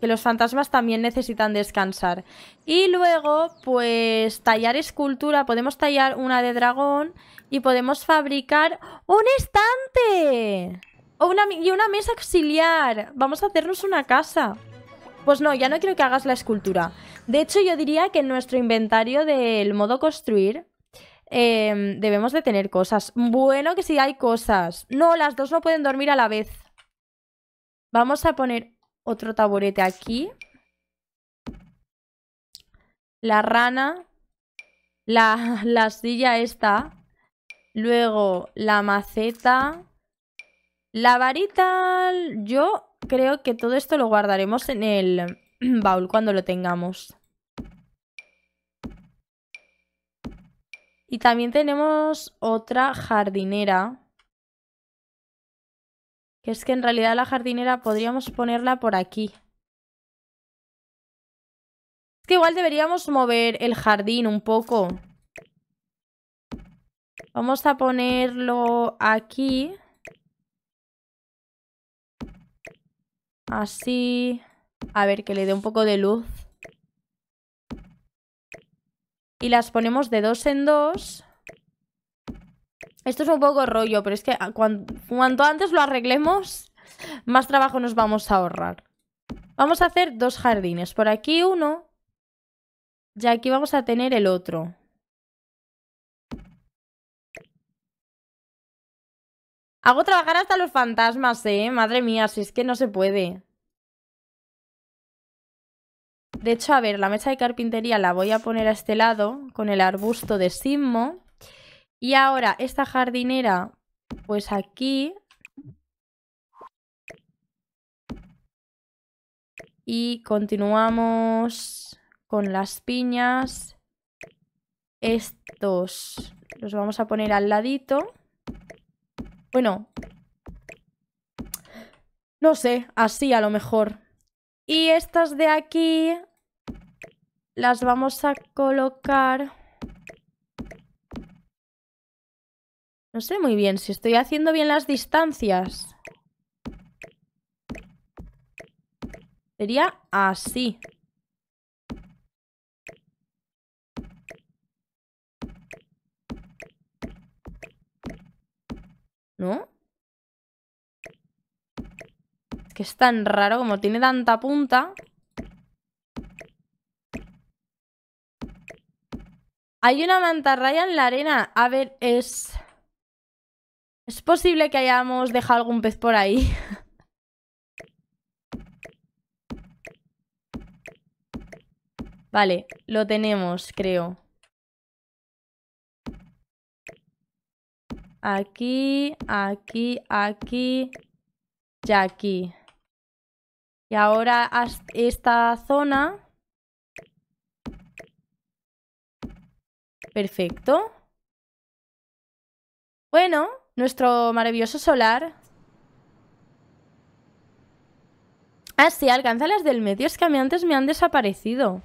Que los fantasmas también necesitan descansar. Y luego, pues, tallar escultura. Podemos tallar una de dragón. Y podemos fabricar un estante. O una, y una mesa auxiliar. Vamos a hacernos una casa. Pues no, ya no quiero que hagas la escultura. De hecho, yo diría que en nuestro inventario del modo construir Em, debemos de tener cosas. Bueno, que si hay cosas. No, las dos no pueden dormir a la vez. Vamos a poner otro taburete aquí. La rana. La, [laughs] la silla esta. Luego la maceta. La varita. Yo creo que todo esto lo guardaremos en el [clears throat] baúl cuando lo tengamos. Y también tenemos otra jardinera. Que es que en realidad la jardinera podríamos ponerla por aquí. Es que igual deberíamos mover el jardín un poco. Vamos a ponerlo aquí. Así. A ver, que le dé un poco de luz. Y las ponemos de dos en dos. Esto es un poco rollo, pero es que cuanto antes lo arreglemos, más trabajo nos vamos a ahorrar. Vamos a hacer dos jardines. Por aquí uno. Y aquí vamos a tener el otro. Hago trabajar hasta los fantasmas, ¿eh? Madre mía, si es que no se puede. De hecho, a ver, la mesa de carpintería la voy a poner a este lado con el arbusto de Sismo. Y ahora esta jardinera, pues aquí. Y continuamos con las piñas. Estos los vamos a poner al ladito. Bueno. No sé, así a lo mejor. Y estas de aquí las vamos a colocar... No sé muy bien si estoy haciendo bien las distancias. Sería así. ¿No? Es que es tan raro como tiene tanta punta. Hay una mantarraya en la arena. A ver, es... Es posible que hayamos dejado algún pez por ahí. [laughs] vale, lo tenemos, creo. Aquí, aquí, aquí y aquí. Y ahora esta zona Perfecto. Bueno, nuestro maravilloso solar. Ah, sí, alcanza las del medio. Es que a mí antes me han desaparecido.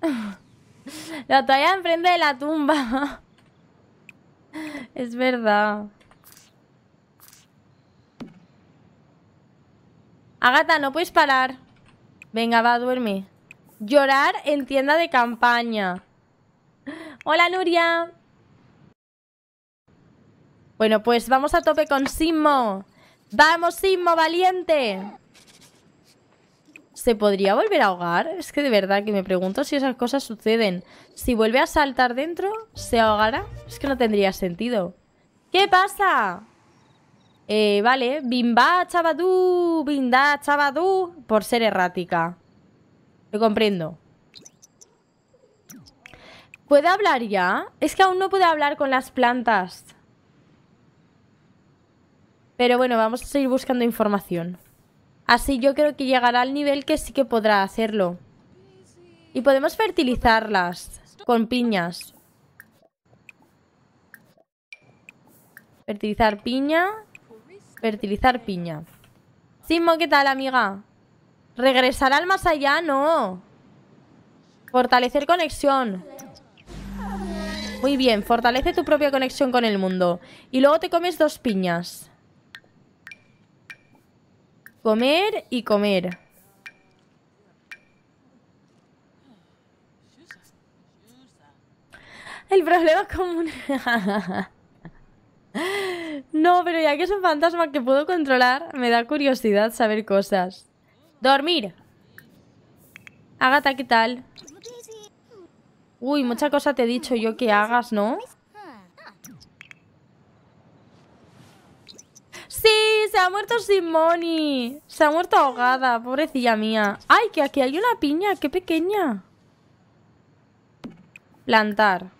[laughs] la toalla enfrente de la tumba. [laughs] es verdad. Agata, no puedes parar. Venga, va, duerme. Llorar en tienda de campaña. Hola Nuria. Bueno, pues vamos a tope con Simo. Vamos Simo, valiente. ¿Se podría volver a ahogar? Es que de verdad que me pregunto si esas cosas suceden. Si vuelve a saltar dentro, ¿se ahogará? Es que no tendría sentido. ¿Qué pasa? Eh, vale, bimba chabadú, bimba chabadú, por ser errática. Lo comprendo. ¿Puede hablar ya? Es que aún no puede hablar con las plantas. Pero bueno, vamos a seguir buscando información. Así yo creo que llegará al nivel que sí que podrá hacerlo. Y podemos fertilizarlas con piñas. Fertilizar piña. Fertilizar piña. Simo, ¿qué tal, amiga? ¿Regresar al más allá? No. Fortalecer conexión. Muy bien, fortalece tu propia conexión con el mundo. Y luego te comes dos piñas. Comer y comer. El problema común... [laughs] no, pero ya que es un fantasma que puedo controlar, me da curiosidad saber cosas. Dormir. Agata, ¿qué tal? Uy, mucha cosa te he dicho yo que hagas, ¿no? ¡Sí! ¡Se ha muerto Simoni! Se ha muerto ahogada, pobrecilla mía. ¡Ay, que aquí hay una piña! ¡Qué pequeña! Plantar.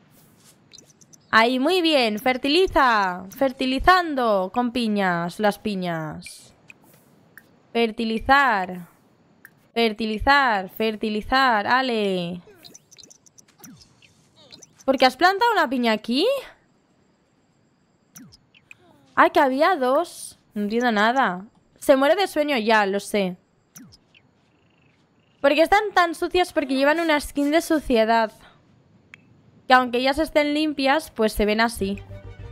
Ahí, muy bien. Fertiliza. Fertilizando con piñas, las piñas. Fertilizar. Fertilizar, fertilizar. Ale qué has plantado una piña aquí. Ah, que había dos. No entiendo nada. Se muere de sueño ya, lo sé. Porque están tan sucias porque llevan una skin de suciedad. Que aunque ellas estén limpias, pues se ven así.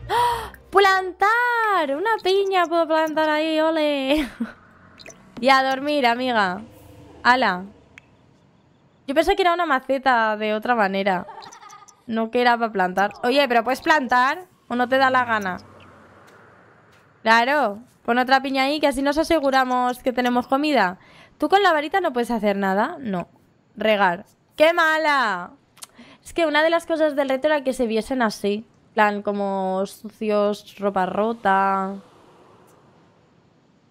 ¡Ah! ¡Plantar! Una piña puedo plantar ahí, ole. [laughs] y a dormir, amiga. Ala. Yo pensé que era una maceta de otra manera. No que era para plantar. Oye, pero puedes plantar o no te da la gana. Claro, pon otra piña ahí que así nos aseguramos que tenemos comida. ¿Tú con la varita no puedes hacer nada? No. Regar. ¡Qué mala! Es que una de las cosas del reto era que se viesen así. plan, como sucios, ropa rota...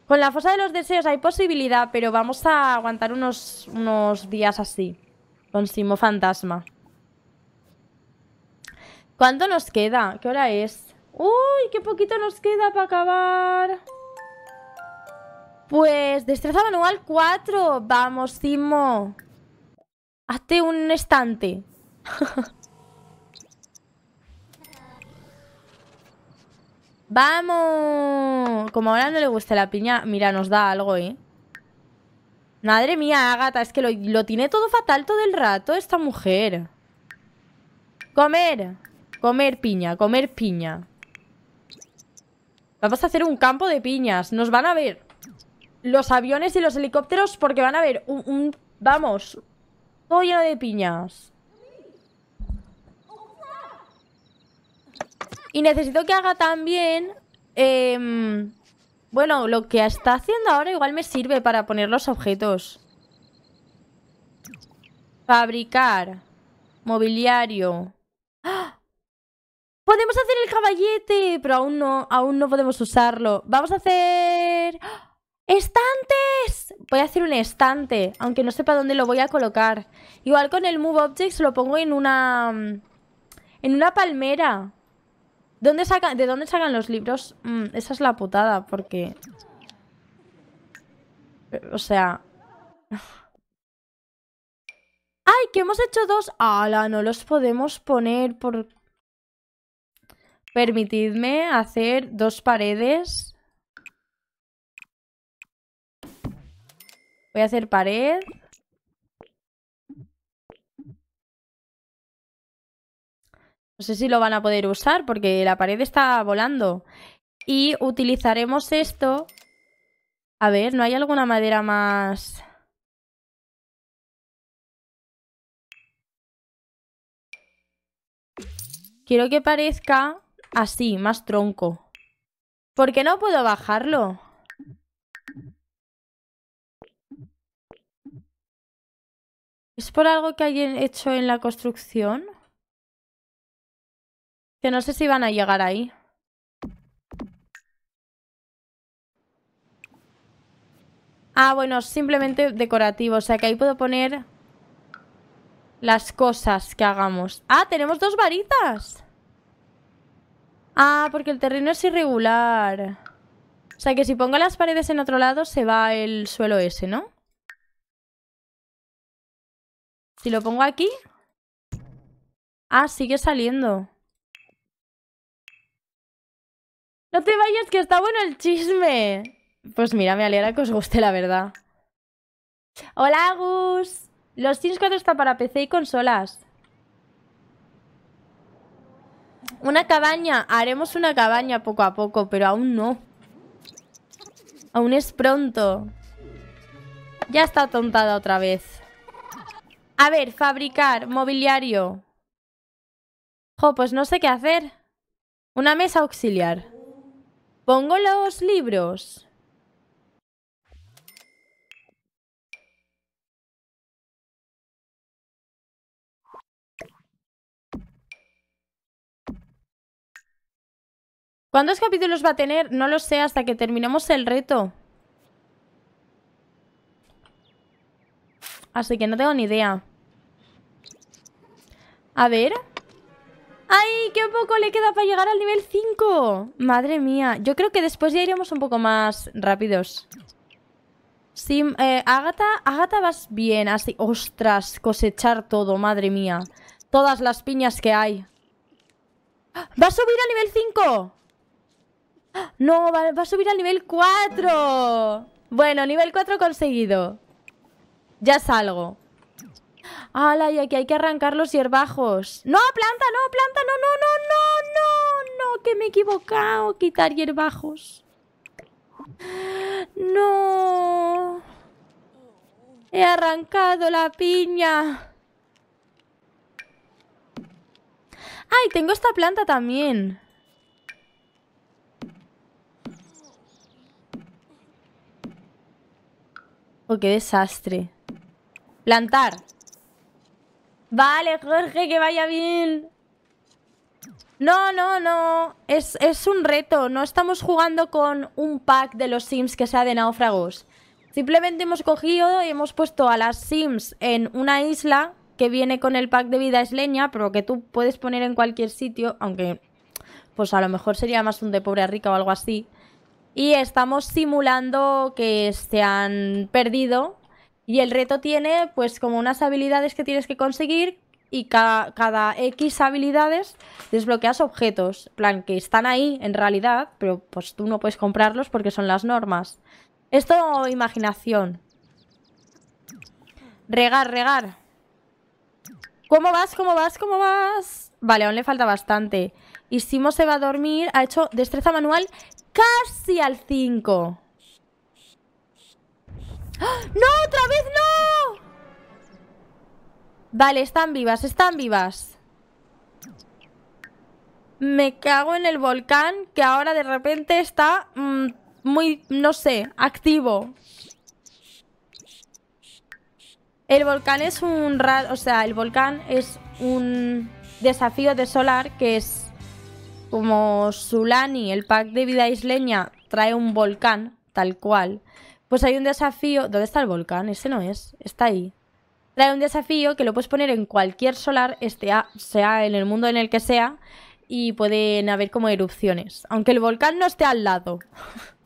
Con la fosa de los deseos hay posibilidad, pero vamos a aguantar unos, unos días así. Con Simo Fantasma. ¿Cuánto nos queda? ¿Qué hora es? ¡Uy, qué poquito nos queda para acabar! Pues, destreza manual 4. Vamos, Simo. Hazte un estante. [laughs] ¡Vamos! Como ahora no le gusta la piña... Mira, nos da algo, ¿eh? Madre mía, Agatha, es que lo, lo tiene todo fatal todo el rato esta mujer. ¡Comer! Comer piña, comer piña. Vamos a hacer un campo de piñas. Nos van a ver los aviones y los helicópteros porque van a ver un, vamos, todo lleno de piñas. Y necesito que haga también... Em, bueno, lo que está haciendo ahora igual me sirve para poner los objetos. Fabricar. Mobiliario. ¡Ah! Podemos hacer el caballete, pero aún no, aún no podemos usarlo. Vamos a hacer... ¡Estantes! Voy a hacer un estante, aunque no sepa dónde lo voy a colocar. Igual con el Move Objects lo pongo en una... Mm, en una palmera. ¿De dónde sacan los libros? Mm, esa es la putada, porque... O sea... [sighs] ¡Ay, que hemos hecho dos! ¡Hala! No los podemos poner por... Permitidme hacer dos paredes. Voy a hacer pared. No sé si lo van a poder usar porque la pared está volando. Y utilizaremos esto. A ver, ¿no hay alguna madera más...? Quiero que parezca Así, más tronco. ¿Por qué no puedo bajarlo? ¿Es por algo que hayan hecho en la construcción? Que no sé si van a llegar ahí. Ah, bueno, simplemente decorativo. O sea que ahí puedo poner las cosas que hagamos. Ah, tenemos dos varitas. Ah, porque el terreno es irregular. O sea que si pongo las paredes en otro lado se va el suelo ese, ¿no? Si lo pongo aquí... Ah, sigue saliendo. No te vayas, que está bueno el chisme. Pues mira, me alegra que os guste, la verdad. Hola, Agus! Los Sims 4 está para PC y consolas. Una cabaña. Haremos una cabaña poco a poco, pero aún no. Aún es pronto. Ya está tontada otra vez. A ver, fabricar mobiliario. Jo, pues no sé qué hacer. Una mesa auxiliar. Pongo los libros. ¿Cuántos capítulos va a tener? No lo sé, hasta que terminemos el reto. Así que no tengo ni idea. A ver. ¡Ay, qué poco le queda para llegar al nivel 5! Madre mía. Yo creo que después ya iremos un poco más rápidos. Sí, eh, Agatha, Agatha vas bien. Así, ostras, cosechar todo, madre mía. Todas las piñas que hay. ¡Ah! ¡Va a subir al nivel 5! No, va, a subir al nivel 4. Bueno, nivel 4 conseguido. Ya salgo. ¡Hala! Y aquí hay que arrancar los hierbajos. ¡No, planta! ¡No, planta! ¡No, no, no, no, no! ¡No! ¡Que me he equivocado! Quitar hierbajos. ¡No! He arrancado la piña. ¡Ay! Tengo esta planta también. Oh, qué desastre. Plantar. Vale, Jorge, que vaya bien. No, no, no. Es, es, un reto. No estamos jugando con un pack de los Sims que sea de náufragos. Simplemente hemos cogido y hemos puesto a las Sims en una isla que viene con el pack de vida isleña, pero que tú puedes poner en cualquier sitio, aunque pues a lo mejor sería más un de pobre a rica o algo así y estamos simulando que se han perdido y el reto tiene pues como unas habilidades que tienes que conseguir y cada, X habilidades desbloqueas objetos, plan que están ahí en realidad, pero pues tú no puedes comprarlos porque son las normas. Esto imaginación. Regar, regar. ¿Cómo vas? ¿Cómo vas? ¿Cómo vas? Vale, aún le falta bastante. Y Simo se va a dormir. Ha hecho destreza manual Casi al 5. ¡Ah! ¡No! ¡Otra vez no! Vale, están vivas, están vivas. Me cago en el volcán que ahora de repente está mm, muy, no sé, activo. El volcán es un... O sea, el volcán es un desafío de solar que es como Sulani, el pack de vida isleña, trae un volcán, tal cual, pues hay un desafío... ¿Dónde está el volcán? Ese no es, está ahí. Trae un desafío que lo puedes poner en cualquier solar, este, sea en el mundo en el que sea, y pueden haber como erupciones. Aunque el volcán no esté al lado. [laughs]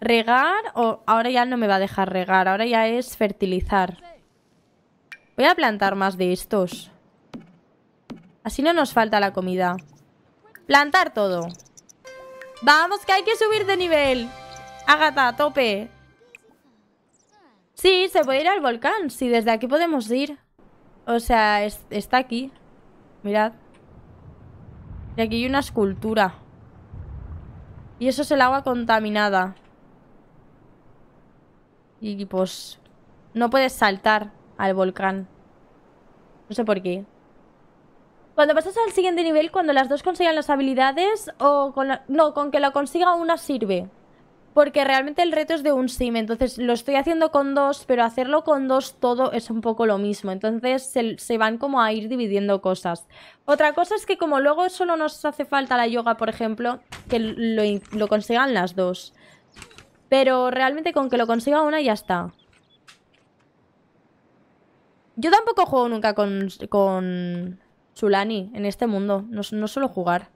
Regar o ahora ya no me va a dejar regar, ahora ya es fertilizar. Voy a plantar más de estos. Así no nos falta la comida. Plantar todo. Vamos, que hay que subir de nivel. Agata, tope. Sí, se puede ir al volcán. Sí, desde aquí podemos ir. O sea, está aquí. Mirad. Y aquí hay una escultura. Y eso es el agua contaminada. Y pues... No puedes saltar al volcán. No sé por qué. Cuando pasas al siguiente nivel, cuando las dos consigan las habilidades o con No, con que lo consiga una sirve. Porque realmente el reto es de un sim, entonces lo estoy haciendo con dos, pero hacerlo con dos todo es un poco lo mismo. Entonces se, van como a ir dividiendo cosas. Otra cosa es que como luego solo nos hace falta la yoga, por ejemplo, que lo, consigan las dos. Pero realmente con que lo consiga una ya está. Yo tampoco juego nunca con Chulani, en este mundo. No, no suelo jugar.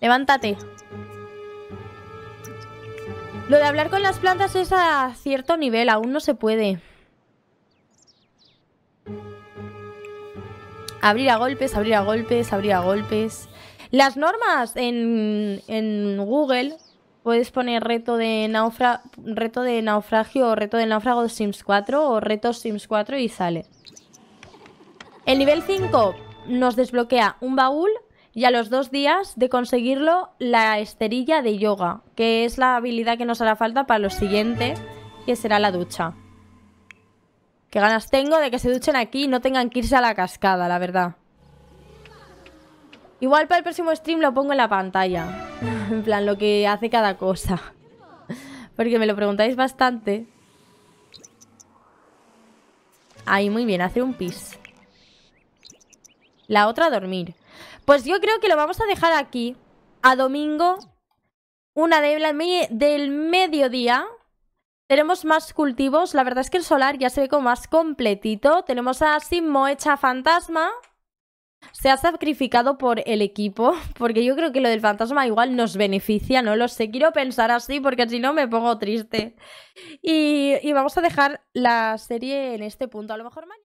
Levántate. Lo de hablar con las plantas es a cierto nivel, aún no se puede. Abrir a golpes, abrir a golpes, abrir a golpes. Las normas en, Google puedes poner reto de, naufra, reto de naufragio o reto de náufrago de Sims 4 o reto Sims 4 y sale. El nivel 5 nos desbloquea un baúl y a los dos días de conseguirlo la esterilla de yoga, que es la habilidad que nos hará falta para lo siguiente, que será la ducha. Qué ganas tengo de que se duchen aquí y no tengan que irse a la cascada, la verdad. Igual para el próximo stream lo pongo en la pantalla. [laughs] en plan, lo que hace cada cosa. [laughs] Porque me lo preguntáis bastante. Ahí, muy bien, hacer un pis la otra a dormir. Pues yo creo que lo vamos a dejar aquí a domingo, una de del mediodía. Tenemos más cultivos, la verdad es que el solar ya se ve como más completito. Tenemos a Simo hecha fantasma. Se ha sacrificado por el equipo, [laughs] porque yo creo que lo del fantasma igual nos beneficia, no lo sé. Quiero pensar así, porque si no me pongo triste. Y, y vamos a dejar la serie en este punto. A lo mejor mañana.